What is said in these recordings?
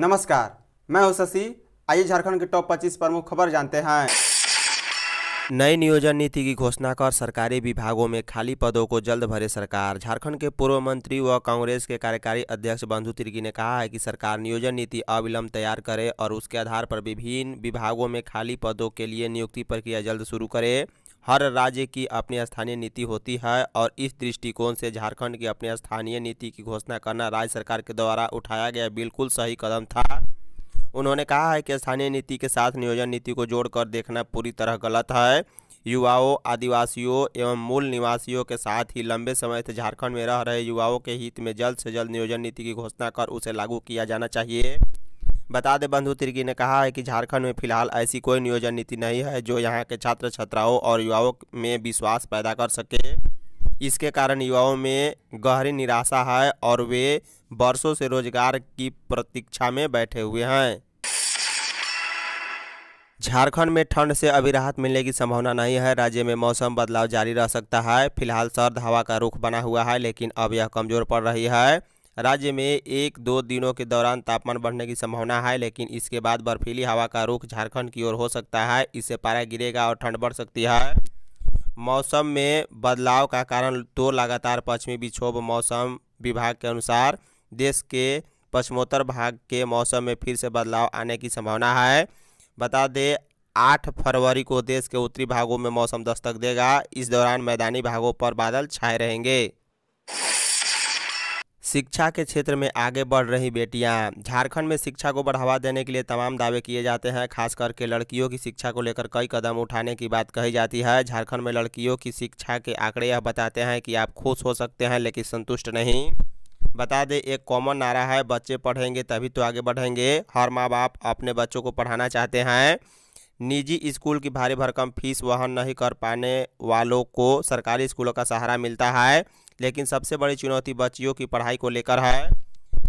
नमस्कार मैं हूं शशि आइए झारखंड के टॉप 25 प्रमुख खबर जानते हैं नई नियोजन नीति की घोषणा कर सरकारी विभागों में खाली पदों को जल्द भरे सरकार झारखंड के पूर्व मंत्री व कांग्रेस के कार्यकारी अध्यक्ष बंधु तिर्की ने कहा है कि सरकार नियोजन नीति अविलंब तैयार करे और उसके आधार पर विभिन्न विभागों में खाली पदों के लिए नियुक्ति प्रक्रिया जल्द शुरू करे हर राज्य की अपनी स्थानीय नीति होती है और इस दृष्टिकोण से झारखंड की अपनी स्थानीय नीति की घोषणा करना राज्य सरकार के द्वारा उठाया गया बिल्कुल सही कदम था उन्होंने कहा है कि स्थानीय नीति के साथ नियोजन नीति को जोड़कर देखना पूरी तरह गलत है युवाओं आदिवासियों एवं मूल निवासियों के साथ ही लंबे समय से झारखंड में रह रहे युवाओं के हित में जल्द से जल्द नियोजन नीति की घोषणा कर उसे लागू किया जाना चाहिए बता दें बंधु तिर्की ने कहा है कि झारखंड में फिलहाल ऐसी कोई नियोजन नीति नहीं है जो यहाँ के छात्र छात्राओं और युवाओं में विश्वास पैदा कर सके इसके कारण युवाओं में गहरी निराशा है और वे वर्षों से रोजगार की प्रतीक्षा में बैठे हुए हैं झारखंड में ठंड से अभी राहत मिलने की संभावना नहीं है राज्य में मौसम बदलाव जारी रह सकता है फिलहाल सर्द हवा का रुख बना हुआ है लेकिन अब यह कमजोर पड़ रही है राज्य में एक दो दिनों के दौरान तापमान बढ़ने की संभावना है लेकिन इसके बाद बर्फीली हवा का रुख झारखंड की ओर हो सकता है इससे पारा गिरेगा और ठंड बढ़ सकती है मौसम में बदलाव का कारण तो लगातार पश्चिमी विक्षोभ मौसम विभाग के अनुसार देश के पश्चिमोत्तर भाग के मौसम में फिर से बदलाव आने की संभावना है बता दें आठ फरवरी को देश के उत्तरी भागों में मौसम दस्तक देगा इस दौरान मैदानी भागों पर बादल छाए रहेंगे शिक्षा के क्षेत्र में आगे बढ़ रही बेटियां झारखंड में शिक्षा को बढ़ावा देने के लिए तमाम दावे किए जाते हैं खास करके लड़कियों की शिक्षा को लेकर कई कदम उठाने की बात कही जाती है झारखंड में लड़कियों की शिक्षा के आंकड़े यह बताते हैं कि आप खुश हो सकते हैं लेकिन संतुष्ट नहीं बता दें एक कॉमन नारा है बच्चे पढ़ेंगे तभी तो आगे बढ़ेंगे हर माँ बाप अपने बच्चों को पढ़ाना चाहते हैं निजी स्कूल की भारी भरकम फीस वहन नहीं कर पाने वालों को सरकारी स्कूलों का सहारा मिलता है लेकिन सबसे बड़ी चुनौती बच्चियों की पढ़ाई को लेकर है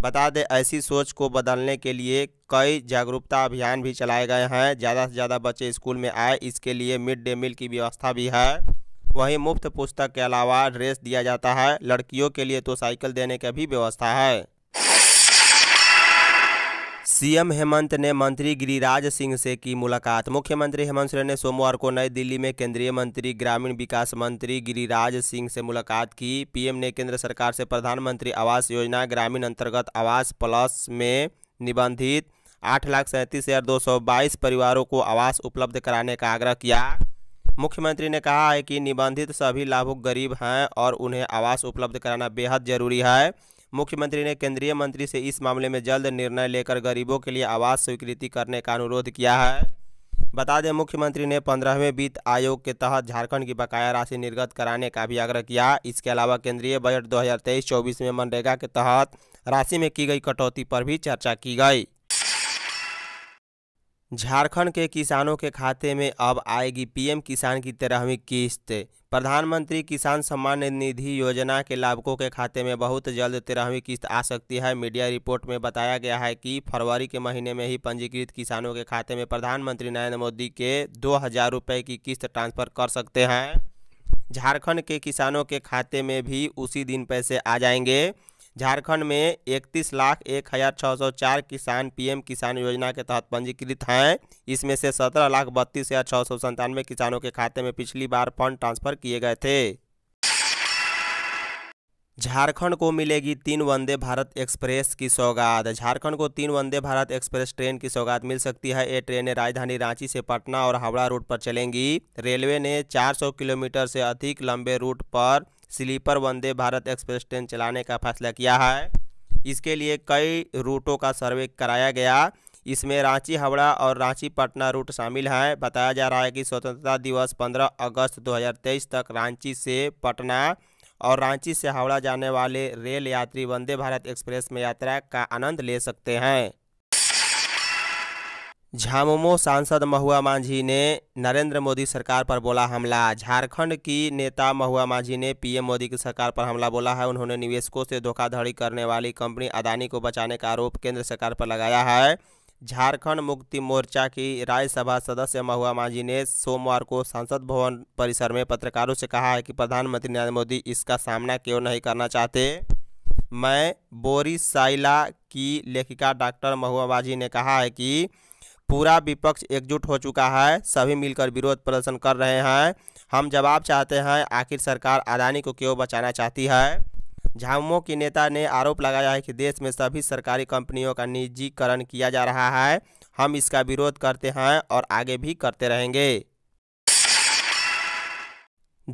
बता दें ऐसी सोच को बदलने के लिए कई जागरूकता अभियान भी चलाए गए हैं ज़्यादा से ज़्यादा बच्चे स्कूल में आए इसके लिए मिड डे मील की व्यवस्था भी है वहीं मुफ्त पुस्तक के अलावा ड्रेस दिया जाता है लड़कियों के लिए तो साइकिल देने की भी व्यवस्था है सीएम हेमंत ने मंत्री गिरिराज सिंह से की मुलाकात मुख्यमंत्री हेमंत सोरेन ने सोमवार को नई दिल्ली में केंद्रीय मंत्री ग्रामीण विकास मंत्री गिरिराज सिंह से मुलाकात की पीएम ने केंद्र सरकार से प्रधानमंत्री आवास योजना ग्रामीण अंतर्गत आवास प्लस में निबंधित आठ लाख सैंतीस हज़ार दो सौ बाईस परिवारों को आवास उपलब्ध कराने का आग्रह किया मुख्यमंत्री ने कहा है कि निबंधित सभी लाभुक गरीब हैं और उन्हें आवास उपलब्ध कराना बेहद जरूरी है मुख्यमंत्री ने केंद्रीय मंत्री से इस मामले में जल्द निर्णय लेकर गरीबों के लिए आवास स्वीकृति करने का अनुरोध किया है बता दें मुख्यमंत्री ने पंद्रहवें वित्त आयोग के तहत झारखंड की बकाया राशि निर्गत कराने का भी आग्रह किया इसके अलावा केंद्रीय बजट 2023-24 में मनरेगा के तहत राशि में की गई कटौती पर भी चर्चा की गई झारखंड के किसानों के खाते में अब आएगी पीएम किसान की तेरहवीं किस्त प्रधानमंत्री किसान सम्मान निधि योजना के लाभुकों के खाते में बहुत जल्द तेरहवीं किस्त आ सकती है मीडिया रिपोर्ट में बताया गया है कि फरवरी के महीने में ही पंजीकृत किसानों के खाते में प्रधानमंत्री नरेंद्र मोदी के दो हज़ार रुपये की किस्त ट्रांसफर कर सकते हैं झारखंड के किसानों के खाते में भी उसी दिन पैसे आ जाएंगे झारखंड में इकतीस लाख एक हज़ार छः सौ चार किसान पीएम किसान योजना के तहत पंजीकृत हैं इसमें से सत्रह लाख बत्तीस हज़ार छः सौ संतानवे किसानों के खाते में पिछली बार फंड ट्रांसफर किए गए थे झारखंड को मिलेगी तीन वंदे भारत एक्सप्रेस की सौगात झारखंड को तीन वंदे भारत एक्सप्रेस ट्रेन की सौगात मिल सकती है ये ट्रेनें राजधानी रांची से पटना और हावड़ा रूट पर चलेंगी रेलवे ने 400 किलोमीटर से अधिक लंबे रूट पर sleeper Vande Bharat express train चलाने का फैसला किया है इसके लिए कई रूटों का सर्वे कराया गया इसमें रांची हावड़ा और रांची पटना रूट शामिल हैं बताया जा रहा है कि स्वतंत्रता दिवस 15 अगस्त 2023 तक रांची से पटना और रांची से हावड़ा जाने वाले रेल यात्री वंदे भारत एक्सप्रेस में यात्रा का आनंद ले सकते हैं झामुमो सांसद महुआ मांझी ने नरेंद्र मोदी सरकार पर बोला हमला झारखंड की नेता महुआ मांझी ने पीएम मोदी की सरकार पर हमला बोला है उन्होंने निवेशकों से धोखाधड़ी करने वाली कंपनी अदानी को बचाने का आरोप केंद्र सरकार पर लगाया है झारखंड मुक्ति मोर्चा की राज्यसभा सदस्य महुआ मांझी ने सोमवार को संसद भवन परिसर में पत्रकारों से कहा है कि प्रधानमंत्री नरेंद्र मोदी इसका सामना क्यों नहीं करना चाहते मैं बोरिसाइला की लेखिका डॉक्टर महुआ मांझी ने कहा है कि पूरा विपक्ष एकजुट हो चुका है सभी मिलकर विरोध प्रदर्शन कर रहे हैं हम जवाब चाहते हैं आखिर सरकार अदानी को क्यों बचाना चाहती है झामुमो के नेता ने आरोप लगाया है कि देश में सभी सरकारी कंपनियों का निजीकरण किया जा रहा है हम इसका विरोध करते हैं और आगे भी करते रहेंगे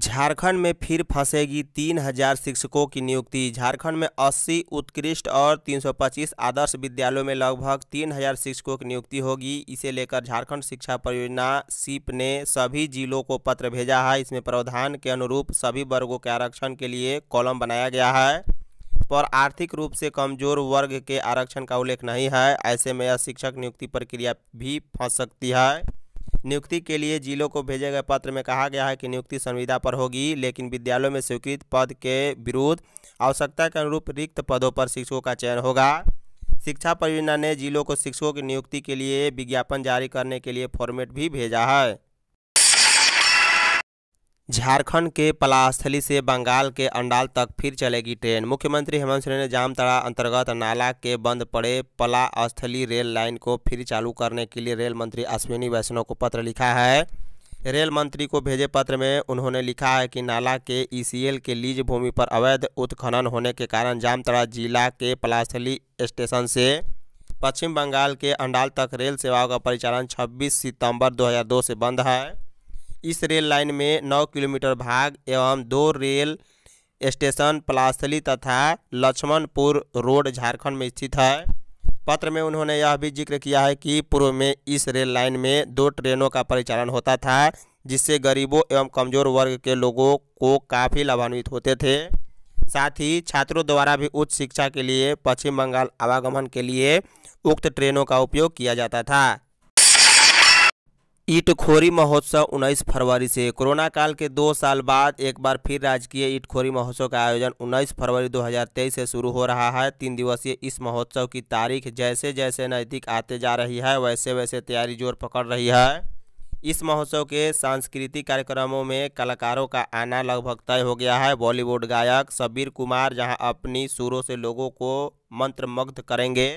झारखंड में फिर फंसेगी तीन हजार शिक्षकों की नियुक्ति झारखंड में 80 उत्कृष्ट और 325 आदर्श विद्यालयों में लगभग तीन हजार शिक्षकों की नियुक्ति होगी इसे लेकर झारखंड शिक्षा परियोजना सीप ने सभी जिलों को पत्र भेजा है इसमें प्रावधान के अनुरूप सभी वर्गों के आरक्षण के लिए कॉलम बनाया गया है पर आर्थिक रूप से कमजोर वर्ग के आरक्षण का उल्लेख नहीं है ऐसे में यह शिक्षक नियुक्ति प्रक्रिया भी फंस सकती है नियुक्ति के लिए जिलों को भेजे गए पत्र में कहा गया है कि नियुक्ति संविदा पर होगी लेकिन विद्यालयों में स्वीकृत पद के विरुद्ध आवश्यकता के अनुरूप रिक्त पदों पर शिक्षकों का चयन होगा शिक्षा परियोजना ने जिलों को शिक्षकों की नियुक्ति के लिए विज्ञापन जारी करने के लिए फॉर्मेट भी भेजा है झारखंड के पलास्थली से बंगाल के अंडाल तक फिर चलेगी ट्रेन मुख्यमंत्री हेमंत सोरेन ने जामतड़ा अंतर्गत नाला के बंद पड़े पलास्थली रेल लाइन को फिर चालू करने के लिए रेल मंत्री अश्विनी वैष्णव को पत्र लिखा है रेल मंत्री को भेजे पत्र में उन्होंने लिखा है कि नाला के ईसीएल के लीज भूमि पर अवैध उत्खनन होने के कारण जामतड़ा जिला के पलास्थली स्टेशन से पश्चिम बंगाल के अंडाल तक रेल सेवाओं का परिचालन 26 सितंबर 2002 से बंद है इस रेल लाइन में नौ किलोमीटर भाग एवं दो रेल स्टेशन पलासली तथा लक्ष्मणपुर रोड झारखंड में स्थित है पत्र में उन्होंने यह भी जिक्र किया है कि पूर्व में इस रेल लाइन में दो ट्रेनों का परिचालन होता था जिससे गरीबों एवं कमजोर वर्ग के लोगों को काफ़ी लाभान्वित होते थे साथ ही छात्रों द्वारा भी उच्च शिक्षा के लिए पश्चिम बंगाल आवागमन के लिए उक्त ट्रेनों का उपयोग किया जाता था ईटखोरी महोत्सव 19 फरवरी से कोरोना काल के दो साल बाद एक बार फिर राजकीय ईटखोरी महोत्सव का आयोजन 19 फरवरी 2023 से शुरू हो रहा है तीन दिवसीय इस महोत्सव की तारीख जैसे जैसे नज़दीक आते जा रही है वैसे वैसे तैयारी जोर पकड़ रही है इस महोत्सव के सांस्कृतिक कार्यक्रमों में कलाकारों का आना लगभग तय हो गया है बॉलीवुड गायक शबीर कुमार जहाँ अपनी सुरों से लोगों को मंत्रमुग्ध करेंगे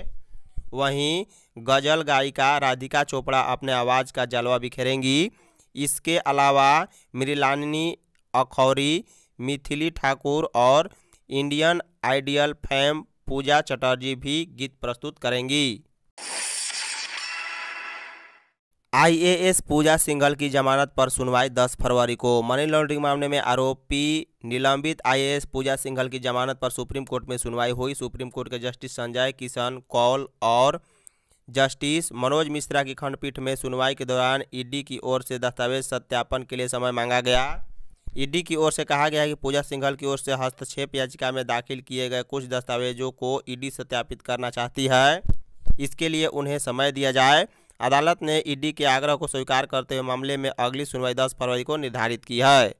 वहीं गज़ल गायिका राधिका चोपड़ा अपने आवाज़ का जलवा बिखेरेंगी इसके अलावा मृलानिनी अखौरी मिथिली ठाकुर और Indian Idol fame Puja Chatterjee भी गीत प्रस्तुत करेंगी आईएएस पूजा सिंघल की जमानत पर सुनवाई 10 फरवरी को मनी लॉन्ड्रिंग मामले में आरोपी निलंबित आईएएस पूजा सिंघल की जमानत पर सुप्रीम कोर्ट में सुनवाई हुई सुप्रीम कोर्ट के जस्टिस संजय किशन कौल और जस्टिस मनोज मिश्रा की खंडपीठ में सुनवाई के दौरान ईडी की ओर से दस्तावेज सत्यापन के लिए समय मांगा गया ईडी की ओर से कहा गया कि पूजा सिंघल की ओर से हस्तक्षेप याचिका में दाखिल किए गए कुछ दस्तावेजों को ईडी सत्यापित करना चाहती है इसके लिए उन्हें समय दिया जाए अदालत ने ईडी के आग्रह को स्वीकार करते हुए मामले में अगली सुनवाई दस फरवरी को निर्धारित की है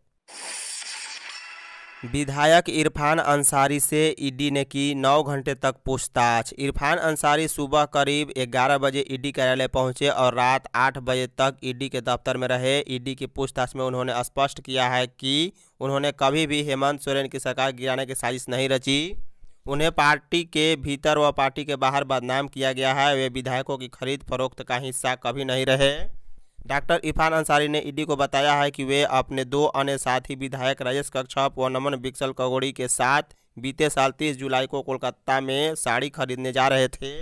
विधायक इरफान अंसारी से ईडी ने की नौ घंटे तक पूछताछ इरफान अंसारी सुबह करीब 11 बजे ईडी कार्यालय पहुंचे और रात 8 बजे तक ईडी के दफ्तर में रहे ईडी की पूछताछ में उन्होंने स्पष्ट किया है कि उन्होंने कभी भी हेमंत सोरेन की सरकार गिराने की साजिश नहीं रची उन्हें पार्टी के भीतर व पार्टी के बाहर बदनाम किया गया है वे विधायकों की खरीद फरोख्त का हिस्सा कभी नहीं रहे डॉक्टर इरफान अंसारी ने ईडी को बताया है कि वे अपने दो अन्य साथी विधायक राजेश कक्षप व नमन बिक्सल कगोड़ी के साथ बीते साल तीस जुलाई को कोलकाता में साड़ी खरीदने जा रहे थे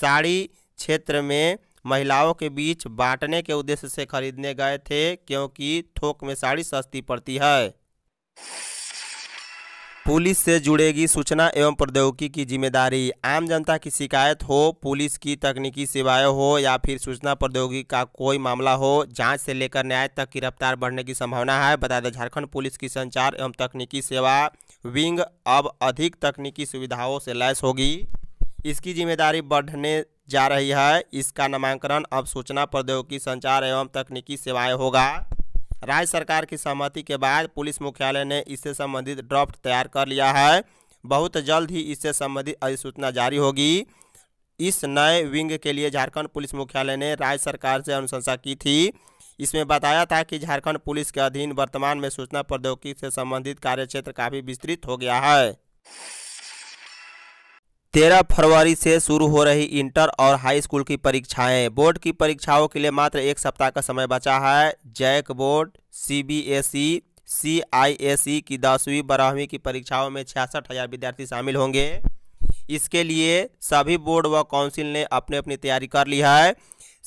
साड़ी क्षेत्र में महिलाओं के बीच बांटने के उद्देश्य से खरीदने गए थे क्योंकि थोक में साड़ी सस्ती पड़ती है पुलिस से जुड़ेगी सूचना एवं प्रौद्योगिकी की जिम्मेदारी आम जनता की शिकायत हो पुलिस की तकनीकी सेवाएं हो या फिर सूचना प्रौद्योगिकी का कोई मामला हो जांच से लेकर न्याय तक की रफ्तार बढ़ने की संभावना है बता दें झारखंड पुलिस की संचार एवं तकनीकी सेवा विंग अब अधिक तकनीकी सुविधाओं से लैस होगी इसकी जिम्मेदारी बढ़ने जा रही है इसका नामांकन अब सूचना प्रौद्योगिकी संचार एवं तकनीकी सेवाएं होगा राज्य सरकार की सहमति के बाद पुलिस मुख्यालय ने इससे संबंधित ड्राफ्ट तैयार कर लिया है बहुत जल्द ही इससे संबंधित अधिसूचना जारी होगी इस नए विंग के लिए झारखंड पुलिस मुख्यालय ने राज्य सरकार से अनुशंसा की थी इसमें बताया था कि झारखंड पुलिस के अधीन वर्तमान में सूचना प्रौद्योगिकी से संबंधित कार्यक्षेत्र काफ़ी विस्तृत हो गया है तेरह फरवरी से शुरू हो रही इंटर और हाई स्कूल की परीक्षाएं बोर्ड की परीक्षाओं के लिए मात्र एक सप्ताह का समय बचा है JAC board CBSE CISE e, e की दसवीं बारहवीं की परीक्षाओं में छियासठ हज़ार विद्यार्थी शामिल होंगे इसके लिए सभी बोर्ड व काउंसिल ने अपने अपनी तैयारी कर ली है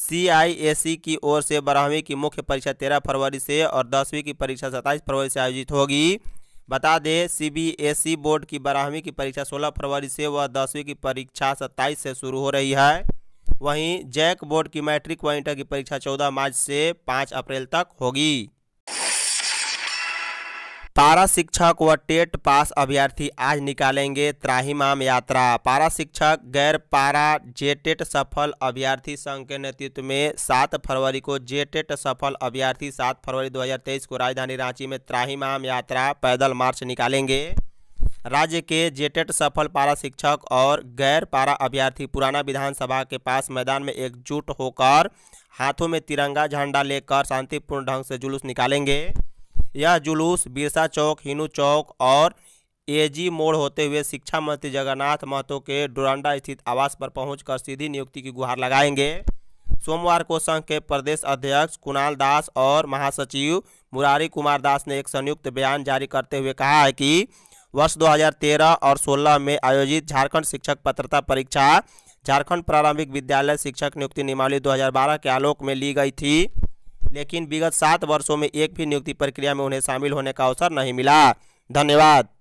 सीआईएसई e की ओर से बारहवीं की मुख्य परीक्षा तेरह फरवरी से और दसवीं की परीक्षा सत्ताईस फरवरी से आयोजित होगी बता दें सीबीएसई बोर्ड की बारहवीं की परीक्षा 16 फरवरी से व दसवीं की परीक्षा 27 से शुरू हो रही है वहीं जैक बोर्ड की मैट्रिक व इंटर की परीक्षा 14 मार्च से 5 अप्रैल तक होगी पारा शिक्षक व टेट पास अभ्यर्थी आज निकालेंगे त्राहीमाम यात्रा पारा शिक्षक गैर पारा जेटेट सफल अभ्यर्थी संघ के नेतृत्व में सात फरवरी को जेटेट सफल अभ्यर्थी सात फरवरी 2023 को राजधानी रांची में त्राहीमाम यात्रा पैदल मार्च निकालेंगे राज्य के जेटेट सफल पारा शिक्षक और गैर पारा अभ्यर्थी पुराना विधानसभा के पास मैदान में एकजुट होकर हाथों में तिरंगा झंडा लेकर शांतिपूर्ण ढंग से जुलूस निकालेंगे यह जुलूस बिरसा चौक हिनू चौक और एजी मोड़ होते हुए शिक्षा मंत्री जगन्नाथ महतो के डोरंडा स्थित आवास पर पहुंचकर सीधी नियुक्ति की गुहार लगाएंगे सोमवार को संघ के प्रदेश अध्यक्ष कुणाल दास और महासचिव मुरारी कुमार दास ने एक संयुक्त बयान जारी करते हुए कहा है कि वर्ष 2013 और 16 में आयोजित झारखंड शिक्षक पत्रता परीक्षा झारखंड प्रारंभिक विद्यालय शिक्षक नियुक्ति नियमावली 2012 के आलोक में ली गई थी लेकिन विगत सात वर्षों में एक भी नियुक्ति प्रक्रिया में उन्हें शामिल होने का अवसर नहीं मिला धन्यवाद